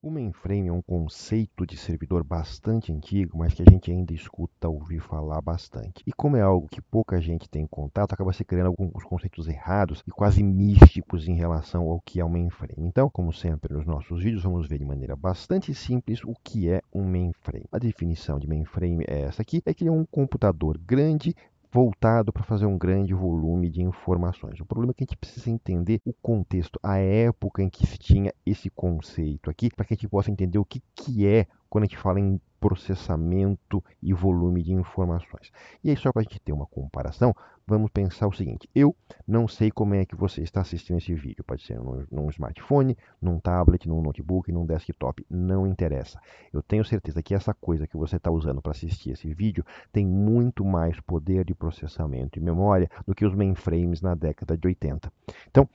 O mainframe é um conceito de servidor bastante antigo, mas que a gente ainda escuta ouvir falar bastante. E como é algo que pouca gente tem contato, acaba se criando alguns conceitos errados e quase místicos em relação ao que é um mainframe. Então, como sempre nos nossos vídeos, vamos ver de maneira bastante simples o que é um mainframe. A definição de mainframe é essa aqui: é que é um computador grande voltado para fazer um grande volume de informações. O problema é que a gente precisa entender o contexto, a época em que se tinha esse conceito aqui, para que a gente possa entender o que, que é quando a gente fala em processamento e volume de informações. E aí, só para a gente ter uma comparação, vamos pensar o seguinte: eu não sei como é que você está assistindo esse vídeo. Pode ser num, num smartphone, num tablet, num notebook, num desktop, não interessa. Eu tenho certeza que essa coisa que você está usando para assistir esse vídeo tem muito mais poder de processamento e memória do que os mainframes na década de 80. Então,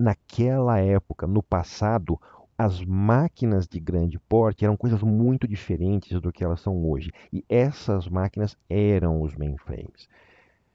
naquela época, no passado, as máquinas de grande porte eram coisas muito diferentes do que elas são hoje. E essas máquinas eram os mainframes.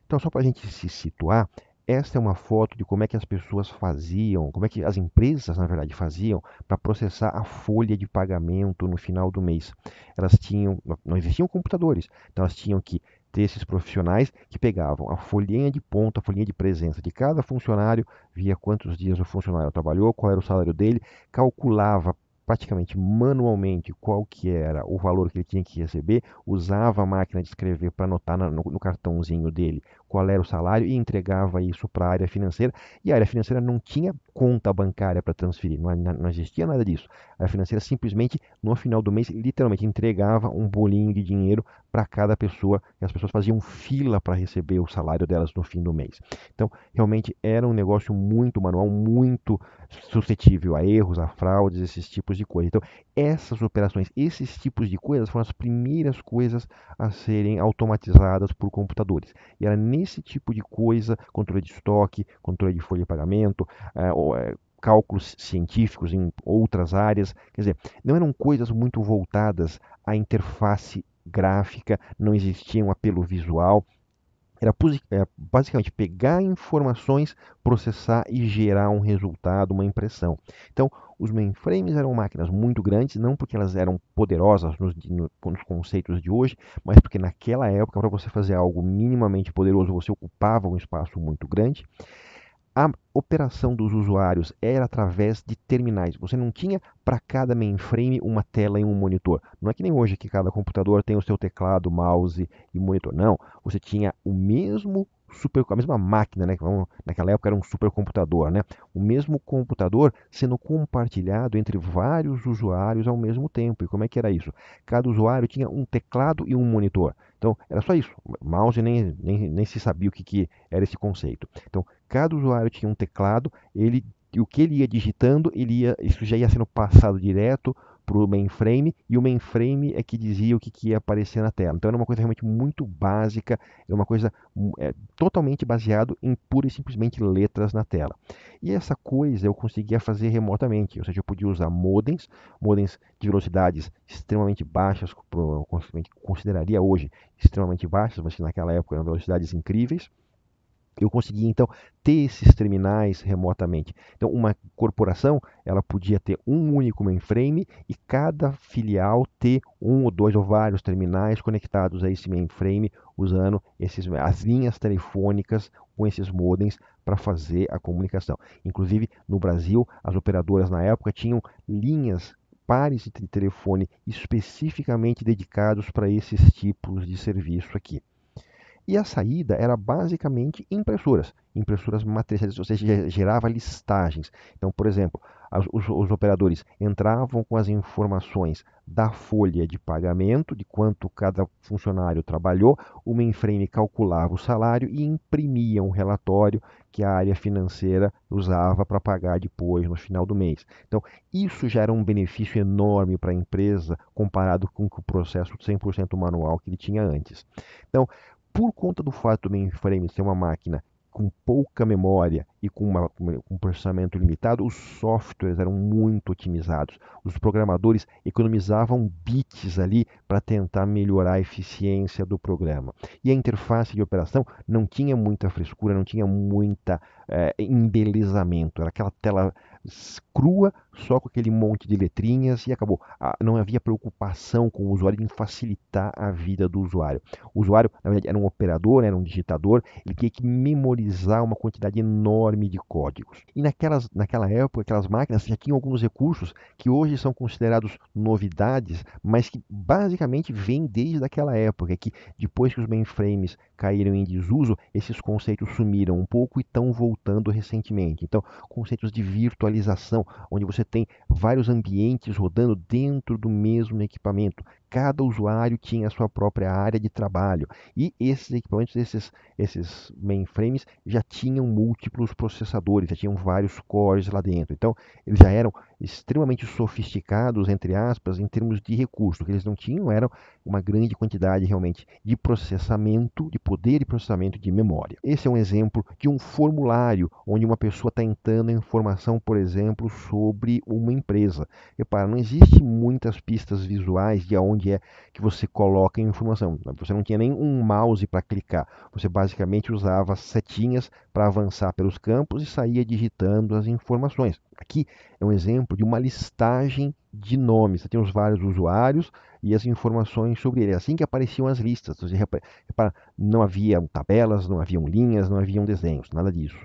Então, só para a gente se situar, esta é uma foto de como é que as pessoas faziam, como é que as empresas, na verdade, faziam para processar a folha de pagamento no final do mês. Elas tinham, não existiam computadores, então elas tinham que ter esses profissionais que pegavam a folhinha de ponta, a folhinha de presença de cada funcionário, via quantos dias o funcionário trabalhou, qual era o salário dele, calculava praticamente manualmente qual que era o valor que ele tinha que receber, usava a máquina de escrever para anotar no, no, cartãozinho dele qual era o salário e entregava isso para a área financeira. E a área financeira não tinha conta bancária para transferir, não, não, existia nada disso. A área financeira simplesmente, no final do mês, literalmente entregava um bolinho de dinheiro para cada pessoa e as pessoas faziam fila para receber o salário delas no fim do mês. Então, realmente era um negócio muito manual, muito suscetível a erros, a fraudes, esses tipos de coisas. Então, essas operações, esses tipos de coisas foram as primeiras coisas a serem automatizadas por computadores. E era esse tipo de coisa, controle de estoque, controle de folha de pagamento, é, ou, é, cálculos científicos em outras áreas. Quer dizer, não eram coisas muito voltadas à interface gráfica, não existia um apelo visual, era basicamente pegar informações, processar e gerar um resultado, uma impressão. Então, os mainframes eram máquinas muito grandes, não porque elas eram poderosas nos, nos conceitos de hoje, mas porque naquela época, para você fazer algo minimamente poderoso, você ocupava um espaço muito grande a operação dos usuários era através de terminais. Você não tinha para cada mainframe uma tela e um monitor. Não é que nem hoje que cada computador tem o seu teclado, mouse e monitor. Não, você tinha o mesmo super, a mesma máquina, né? Que naquela época era um supercomputador, né? O mesmo computador sendo compartilhado entre vários usuários ao mesmo tempo. E como é que era isso? Cada usuário tinha um teclado e um monitor. Então, era só isso. Mouse nem, nem, nem se sabia o que, que era esse conceito. Então, cada usuário tinha um teclado, ele o que ele ia digitando, ele ia, isso já ia sendo passado direto para o mainframe e o mainframe é que dizia o que, que, ia aparecer na tela. Então era uma coisa realmente muito básica, era uma coisa hum, é, totalmente baseado em pura e simplesmente letras na tela. E essa coisa eu conseguia fazer remotamente, ou seja, eu podia usar modems, modems de velocidades extremamente baixas, eu consideraria hoje extremamente baixas, mas naquela época eram velocidades incríveis eu conseguia então ter esses terminais remotamente. Então, uma corporação ela podia ter um único mainframe e cada filial ter um ou dois ou vários terminais conectados a esse mainframe usando esses, as linhas telefônicas com esses modems para fazer a comunicação. Inclusive, no Brasil, as operadoras na época tinham linhas pares de telefone especificamente dedicados para esses tipos de serviço aqui. E a saída era basicamente impressoras, impressoras matriciais, ou seja, gerava listagens. Então, por exemplo, as, os, os, operadores entravam com as informações da folha de pagamento, de quanto cada funcionário trabalhou, o mainframe calculava o salário e imprimia um relatório que a área financeira usava para pagar depois, no final do mês. Então, isso já era um benefício enorme para a empresa comparado com o processo 100% manual que ele tinha antes. Então, por conta do fato do mainframe ser uma máquina com pouca memória e com, uma, com, um processamento limitado, os softwares eram muito otimizados. Os programadores economizavam bits ali para tentar melhorar a eficiência do programa. E a interface de operação não tinha muita frescura, não tinha muita é, embelezamento. Era aquela tela crua, só com aquele monte de letrinhas e acabou. Ah, não havia preocupação com o usuário em facilitar a vida do usuário. O usuário, na verdade, era um operador, né, era um digitador, ele tinha que memorizar uma quantidade enorme de códigos. E naquelas, naquela época, aquelas máquinas já tinham alguns recursos que hoje são considerados novidades, mas que basicamente vêm desde aquela época, que depois que os mainframes caíram em desuso, esses conceitos sumiram um pouco e estão voltando recentemente. Então, conceitos de virtualização virtualização, onde você tem vários ambientes rodando dentro do mesmo equipamento, cada usuário tinha a sua própria área de trabalho e esses equipamentos, esses, esses mainframes já tinham múltiplos processadores, já tinham vários cores lá dentro. Então, eles já eram extremamente sofisticados, entre aspas, em termos de recurso. O que eles não tinham era uma grande quantidade realmente de processamento, de poder de processamento de memória. Esse é um exemplo de um formulário onde uma pessoa está entrando informação, por exemplo, sobre uma empresa. Repara, não existe muitas pistas visuais de aonde onde é que você coloca a informação. Você não tinha nem um mouse para clicar, você basicamente usava setinhas para avançar pelos campos e saía digitando as informações. Aqui é um exemplo de uma listagem de nomes. Você tem os vários usuários e as informações sobre ele. É assim que apareciam as listas. Você repara, não havia tabelas, não haviam linhas, não haviam desenhos, nada disso.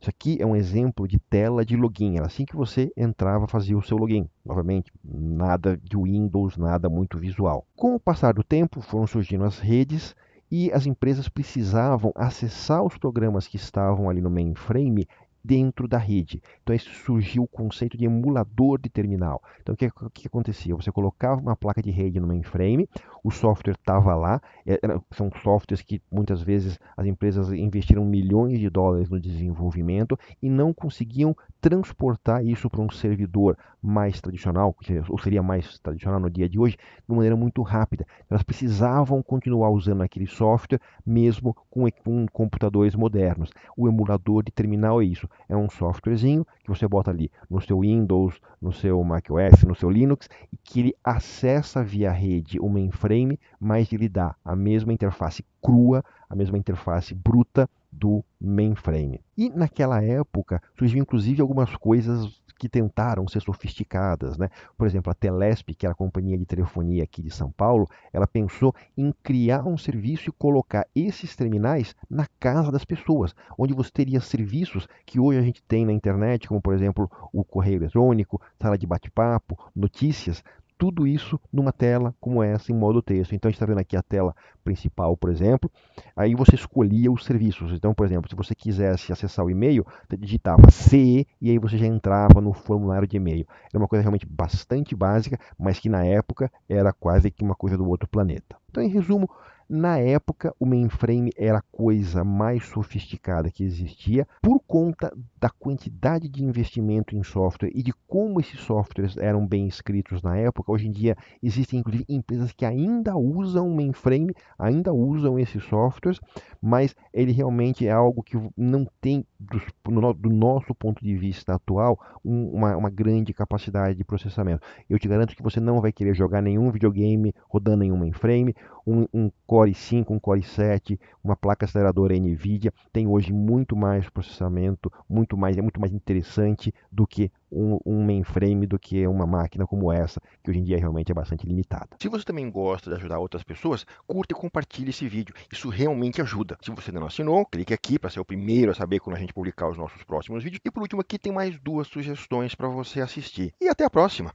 Isso aqui é um exemplo de tela de login. Era assim que você entrava, fazia o seu login. Novamente, nada de Windows, nada muito visual. Com o passar do tempo, foram surgindo as redes e as empresas precisavam acessar os programas que estavam ali no mainframe dentro da rede. Então, aí surgiu o conceito de emulador de terminal. Então, o que, que, acontecia? Você colocava uma placa de rede no mainframe, o software estava lá. É, era, são softwares que muitas vezes as empresas investiram milhões de dólares no desenvolvimento e não conseguiam transportar isso para um servidor mais tradicional, ou seria mais tradicional no dia de hoje, de maneira muito rápida. Elas precisavam continuar usando aquele software, mesmo com, com computadores modernos. O emulador de terminal é isso. É um softwarezinho que você bota ali no seu Windows, no seu macOS, no seu Linux, e que ele acessa via rede o mainframe, mas ele dá a mesma interface crua, a mesma interface bruta do mainframe. E naquela época surgiu inclusive algumas coisas que tentaram ser sofisticadas, né? Por exemplo, a Telesp, que era a companhia de telefonia aqui de São Paulo, ela pensou em criar um serviço e colocar esses terminais na casa das pessoas, onde você teria serviços que hoje a gente tem na internet, como por exemplo o correio eletrônico, sala de bate-papo, notícias, tudo isso numa tela como essa, em modo texto. Então, a gente está vendo aqui a tela principal, por exemplo. Aí você escolhia os serviços. Então, por exemplo, se você quisesse acessar o e-mail, digitava CE e aí você já entrava no formulário de e-mail. Era uma coisa realmente bastante básica, mas que na época era quase que uma coisa do outro planeta. Então, em resumo, na época, o mainframe era a coisa mais sofisticada que existia por conta da quantidade de investimento em software e de como esses softwares eram bem escritos na época. Hoje em dia existem inclusive empresas que ainda usam mainframe, ainda usam esses softwares, mas ele realmente é algo que não tem, do, nosso ponto de vista atual, uma, uma grande capacidade de processamento. Eu te garanto que você não vai querer jogar nenhum videogame rodando em um mainframe, um, um Core 5, um Core 7, uma placa aceleradora NVIDIA, tem hoje muito mais processamento, muito mais, é muito mais interessante do que um, um, mainframe, do que uma máquina como essa, que hoje em dia realmente é bastante limitada. Se você também gosta de ajudar outras pessoas, curta e compartilhe esse vídeo. Isso realmente ajuda. Se você ainda não assinou, clique aqui para ser o primeiro a saber quando a gente publicar os nossos próximos vídeos. E por último, aqui tem mais duas sugestões para você assistir. E até a próxima!